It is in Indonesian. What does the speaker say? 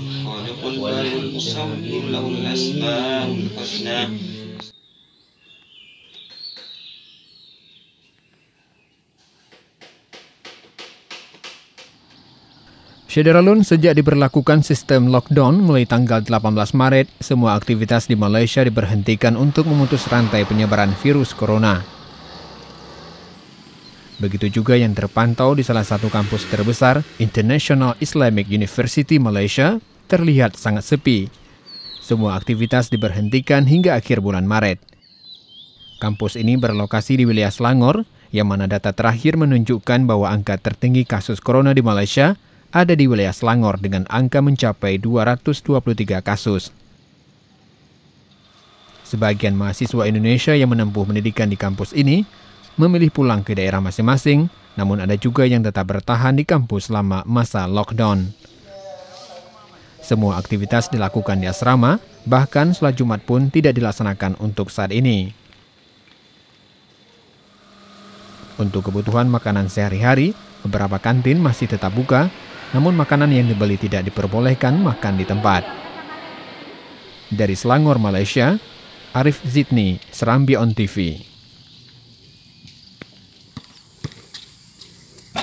الخالق Syederalun, sejak diberlakukan sistem lockdown mulai tanggal 18 Maret, semua aktivitas di Malaysia diberhentikan untuk memutus rantai penyebaran virus corona. Begitu juga yang terpantau di salah satu kampus terbesar, International Islamic University Malaysia, terlihat sangat sepi. Semua aktivitas diberhentikan hingga akhir bulan Maret. Kampus ini berlokasi di wilayah Selangor, yang mana data terakhir menunjukkan bahwa angka tertinggi kasus corona di Malaysia ada di wilayah Selangor dengan angka mencapai 223 kasus. Sebagian mahasiswa Indonesia yang menempuh pendidikan di kampus ini memilih pulang ke daerah masing-masing, namun ada juga yang tetap bertahan di kampus selama masa lockdown. Semua aktivitas dilakukan di asrama, bahkan sholat Jumat pun tidak dilaksanakan untuk saat ini. Untuk kebutuhan makanan sehari-hari, beberapa kantin masih tetap buka, namun makanan yang dibeli tidak diperbolehkan makan di tempat. Dari Selangor, Malaysia, Arif Zidni, Serambi on TV.